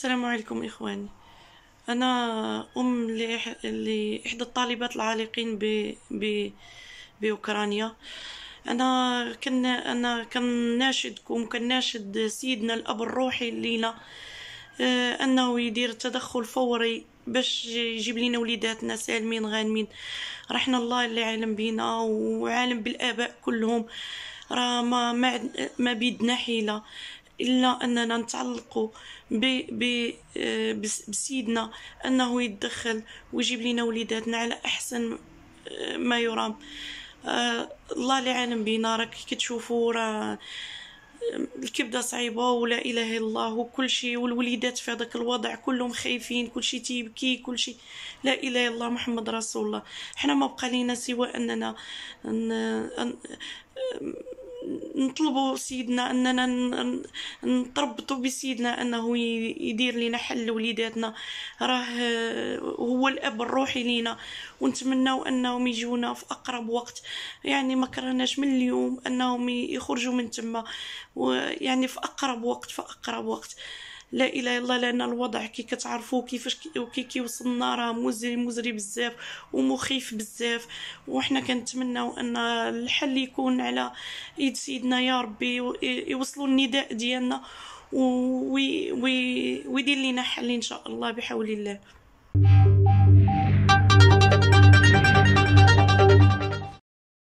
السلام عليكم إخواني أنا أم لإحدى الطالبات العالقين ب... ب... بأوكرانيا أنا كنا أنا كناشدكم كناشد سيدنا الأب الروحي لينا آه، أنه يدير تدخل فوري باش يجيب لينا وليداتنا سالمين غانمين رحنا الله اللي عالم بينا وعالم بالآباء كلهم راه ما ما, ما بيدنا حيله الا اننا نتعلقوا آه، بسيدنا انه يتدخل ويجيب لنا وليداتنا على احسن آه، ما يرام آه، الله اللي عالم بينا راك كتشوفوا راه الكبده صعيبه ولا اله الا الله وكل شيء والوليدات في هذاك الوضع كلهم خايفين كل شيء تيبكي كل شيء لا اله الا الله محمد رسول الله حنا ما بقى لينا سوى اننا نطلبوا سيدنا اننا نتربطوا بسيدنا انه يدير لنا حل لوليداتنا راه آه، هو الاب الروحي لينا ونتمنوا انهم يجونا في اقرب وقت يعني ما كرهناش من اليوم انهم يخرجوا من تما ويعني في اقرب وقت في اقرب وقت لا اله الا الله لان الوضع كي كتعرفوا كيفاش كي كيوصلنا راه مزري مزري بزاف ومخيف بزاف وحنا كنتمناو ان الحل يكون على يد سيدنا يا ربي يوصلوا النداء ديالنا ويدير لينا حل ان شاء الله بحول الله